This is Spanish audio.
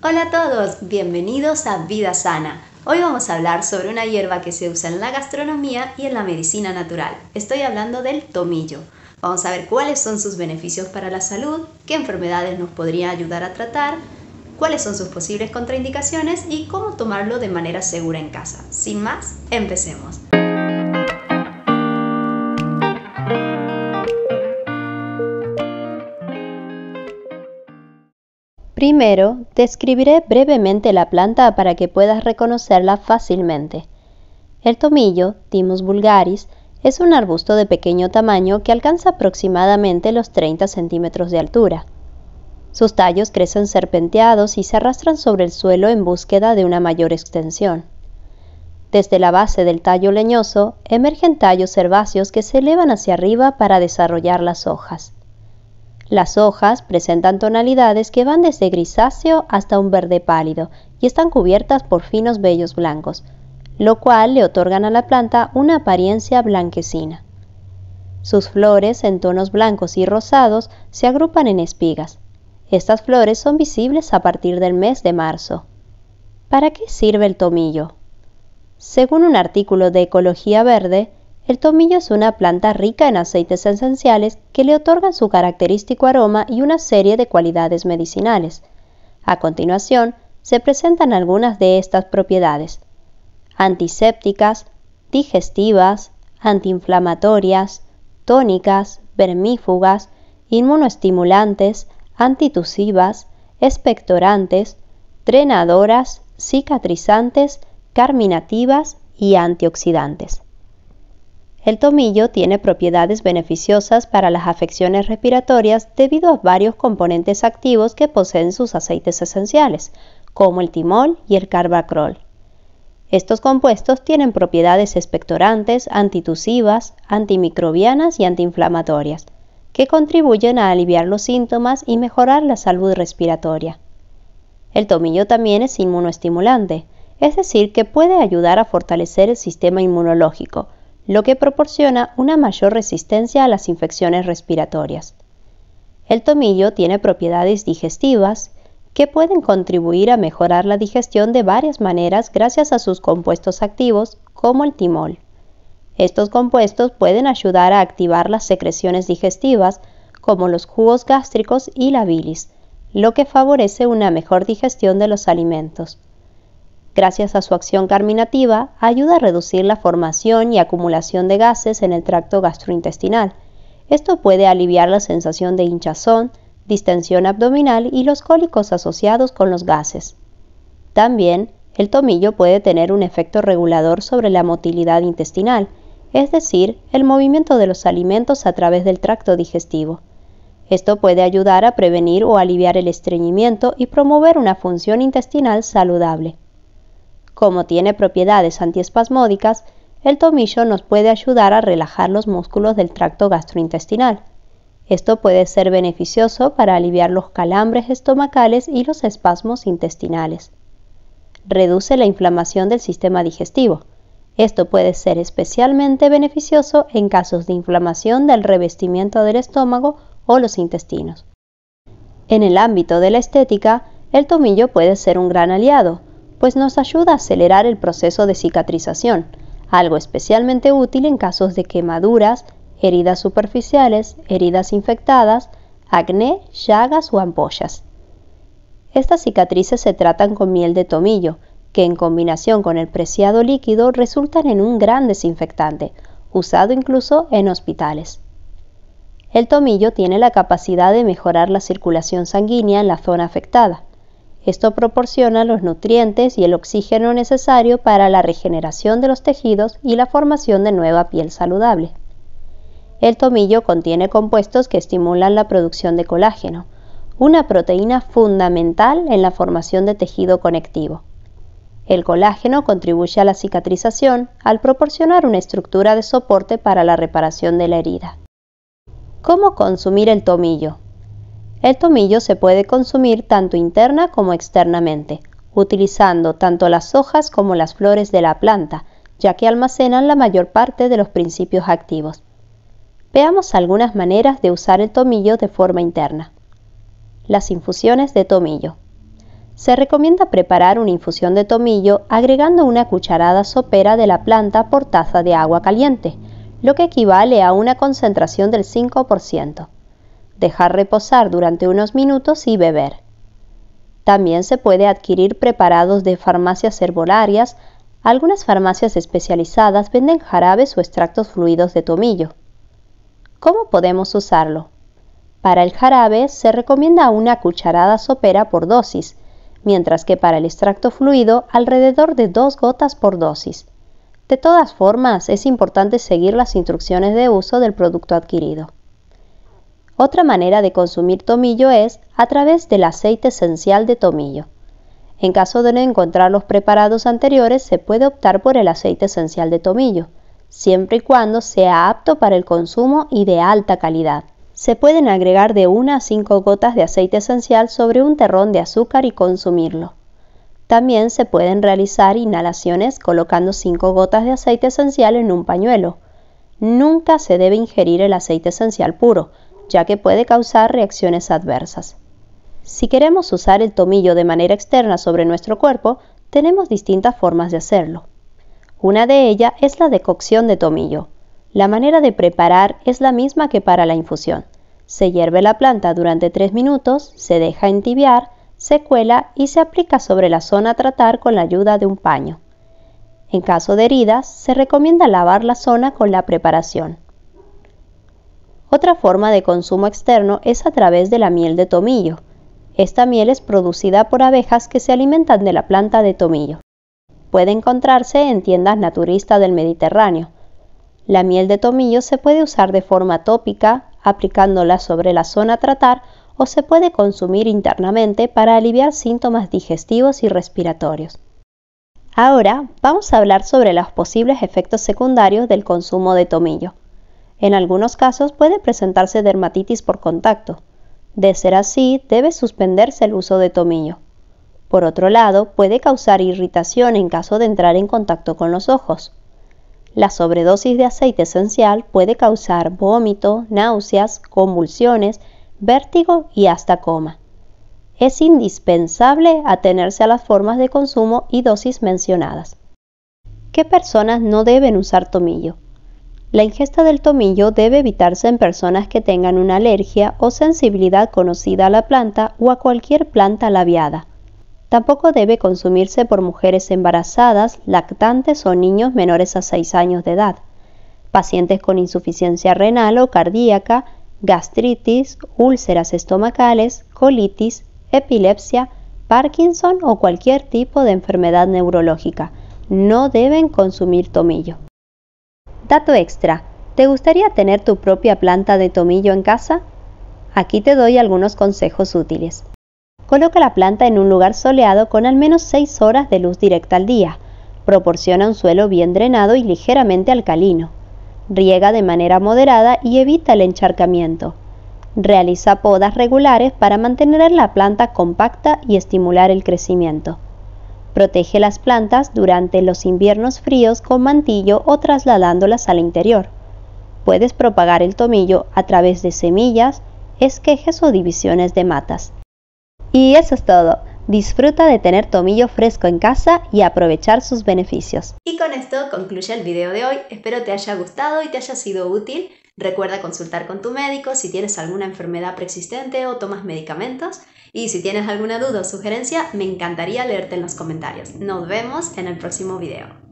Hola a todos, bienvenidos a Vida Sana. Hoy vamos a hablar sobre una hierba que se usa en la gastronomía y en la medicina natural. Estoy hablando del tomillo. Vamos a ver cuáles son sus beneficios para la salud, qué enfermedades nos podría ayudar a tratar, cuáles son sus posibles contraindicaciones y cómo tomarlo de manera segura en casa. Sin más, empecemos. Primero, describiré brevemente la planta para que puedas reconocerla fácilmente. El tomillo, Timus vulgaris, es un arbusto de pequeño tamaño que alcanza aproximadamente los 30 centímetros de altura. Sus tallos crecen serpenteados y se arrastran sobre el suelo en búsqueda de una mayor extensión. Desde la base del tallo leñoso emergen tallos herbáceos que se elevan hacia arriba para desarrollar las hojas. Las hojas presentan tonalidades que van desde grisáceo hasta un verde pálido y están cubiertas por finos vellos blancos, lo cual le otorgan a la planta una apariencia blanquecina. Sus flores, en tonos blancos y rosados, se agrupan en espigas. Estas flores son visibles a partir del mes de marzo. ¿Para qué sirve el tomillo? Según un artículo de Ecología Verde, el tomillo es una planta rica en aceites esenciales que le otorgan su característico aroma y una serie de cualidades medicinales. A continuación, se presentan algunas de estas propiedades. Antisépticas, digestivas, antiinflamatorias, tónicas, vermífugas, inmunoestimulantes, antitusivas, expectorantes, drenadoras, cicatrizantes, carminativas y antioxidantes. El tomillo tiene propiedades beneficiosas para las afecciones respiratorias debido a varios componentes activos que poseen sus aceites esenciales, como el timol y el carbacrol. Estos compuestos tienen propiedades expectorantes, antitusivas, antimicrobianas y antiinflamatorias, que contribuyen a aliviar los síntomas y mejorar la salud respiratoria. El tomillo también es inmunoestimulante, es decir, que puede ayudar a fortalecer el sistema inmunológico, lo que proporciona una mayor resistencia a las infecciones respiratorias. El tomillo tiene propiedades digestivas que pueden contribuir a mejorar la digestión de varias maneras gracias a sus compuestos activos, como el timol. Estos compuestos pueden ayudar a activar las secreciones digestivas, como los jugos gástricos y la bilis, lo que favorece una mejor digestión de los alimentos. Gracias a su acción carminativa, ayuda a reducir la formación y acumulación de gases en el tracto gastrointestinal. Esto puede aliviar la sensación de hinchazón, distensión abdominal y los cólicos asociados con los gases. También, el tomillo puede tener un efecto regulador sobre la motilidad intestinal, es decir, el movimiento de los alimentos a través del tracto digestivo. Esto puede ayudar a prevenir o aliviar el estreñimiento y promover una función intestinal saludable. Como tiene propiedades antiespasmódicas, el tomillo nos puede ayudar a relajar los músculos del tracto gastrointestinal. Esto puede ser beneficioso para aliviar los calambres estomacales y los espasmos intestinales. Reduce la inflamación del sistema digestivo. Esto puede ser especialmente beneficioso en casos de inflamación del revestimiento del estómago o los intestinos. En el ámbito de la estética, el tomillo puede ser un gran aliado, pues nos ayuda a acelerar el proceso de cicatrización, algo especialmente útil en casos de quemaduras, heridas superficiales, heridas infectadas, acné, llagas o ampollas. Estas cicatrices se tratan con miel de tomillo, que en combinación con el preciado líquido resultan en un gran desinfectante, usado incluso en hospitales. El tomillo tiene la capacidad de mejorar la circulación sanguínea en la zona afectada. Esto proporciona los nutrientes y el oxígeno necesario para la regeneración de los tejidos y la formación de nueva piel saludable. El tomillo contiene compuestos que estimulan la producción de colágeno, una proteína fundamental en la formación de tejido conectivo. El colágeno contribuye a la cicatrización al proporcionar una estructura de soporte para la reparación de la herida. ¿Cómo consumir el tomillo? El tomillo se puede consumir tanto interna como externamente, utilizando tanto las hojas como las flores de la planta, ya que almacenan la mayor parte de los principios activos. Veamos algunas maneras de usar el tomillo de forma interna. Las infusiones de tomillo. Se recomienda preparar una infusión de tomillo agregando una cucharada sopera de la planta por taza de agua caliente, lo que equivale a una concentración del 5% dejar reposar durante unos minutos y beber. También se puede adquirir preparados de farmacias herbolarias. Algunas farmacias especializadas venden jarabes o extractos fluidos de tomillo. ¿Cómo podemos usarlo? Para el jarabe se recomienda una cucharada sopera por dosis, mientras que para el extracto fluido alrededor de dos gotas por dosis. De todas formas, es importante seguir las instrucciones de uso del producto adquirido. Otra manera de consumir tomillo es a través del aceite esencial de tomillo. En caso de no encontrar los preparados anteriores, se puede optar por el aceite esencial de tomillo, siempre y cuando sea apto para el consumo y de alta calidad. Se pueden agregar de 1 a 5 gotas de aceite esencial sobre un terrón de azúcar y consumirlo. También se pueden realizar inhalaciones colocando 5 gotas de aceite esencial en un pañuelo. Nunca se debe ingerir el aceite esencial puro, ya que puede causar reacciones adversas. Si queremos usar el tomillo de manera externa sobre nuestro cuerpo, tenemos distintas formas de hacerlo. Una de ellas es la decocción de tomillo. La manera de preparar es la misma que para la infusión. Se hierve la planta durante 3 minutos, se deja entibiar, se cuela y se aplica sobre la zona a tratar con la ayuda de un paño. En caso de heridas, se recomienda lavar la zona con la preparación. Otra forma de consumo externo es a través de la miel de tomillo. Esta miel es producida por abejas que se alimentan de la planta de tomillo. Puede encontrarse en tiendas naturistas del Mediterráneo. La miel de tomillo se puede usar de forma tópica, aplicándola sobre la zona a tratar, o se puede consumir internamente para aliviar síntomas digestivos y respiratorios. Ahora vamos a hablar sobre los posibles efectos secundarios del consumo de tomillo. En algunos casos puede presentarse dermatitis por contacto. De ser así, debe suspenderse el uso de tomillo. Por otro lado, puede causar irritación en caso de entrar en contacto con los ojos. La sobredosis de aceite esencial puede causar vómito, náuseas, convulsiones, vértigo y hasta coma. Es indispensable atenerse a las formas de consumo y dosis mencionadas. ¿Qué personas no deben usar tomillo? La ingesta del tomillo debe evitarse en personas que tengan una alergia o sensibilidad conocida a la planta o a cualquier planta labiada. Tampoco debe consumirse por mujeres embarazadas, lactantes o niños menores a 6 años de edad, pacientes con insuficiencia renal o cardíaca, gastritis, úlceras estomacales, colitis, epilepsia, Parkinson o cualquier tipo de enfermedad neurológica. No deben consumir tomillo. Dato extra, ¿te gustaría tener tu propia planta de tomillo en casa? Aquí te doy algunos consejos útiles. Coloca la planta en un lugar soleado con al menos 6 horas de luz directa al día. Proporciona un suelo bien drenado y ligeramente alcalino. Riega de manera moderada y evita el encharcamiento. Realiza podas regulares para mantener la planta compacta y estimular el crecimiento. Protege las plantas durante los inviernos fríos con mantillo o trasladándolas al interior. Puedes propagar el tomillo a través de semillas, esquejes o divisiones de matas. Y eso es todo. Disfruta de tener tomillo fresco en casa y aprovechar sus beneficios. Y con esto concluye el video de hoy. Espero te haya gustado y te haya sido útil. Recuerda consultar con tu médico si tienes alguna enfermedad preexistente o tomas medicamentos. Y si tienes alguna duda o sugerencia, me encantaría leerte en los comentarios. Nos vemos en el próximo video.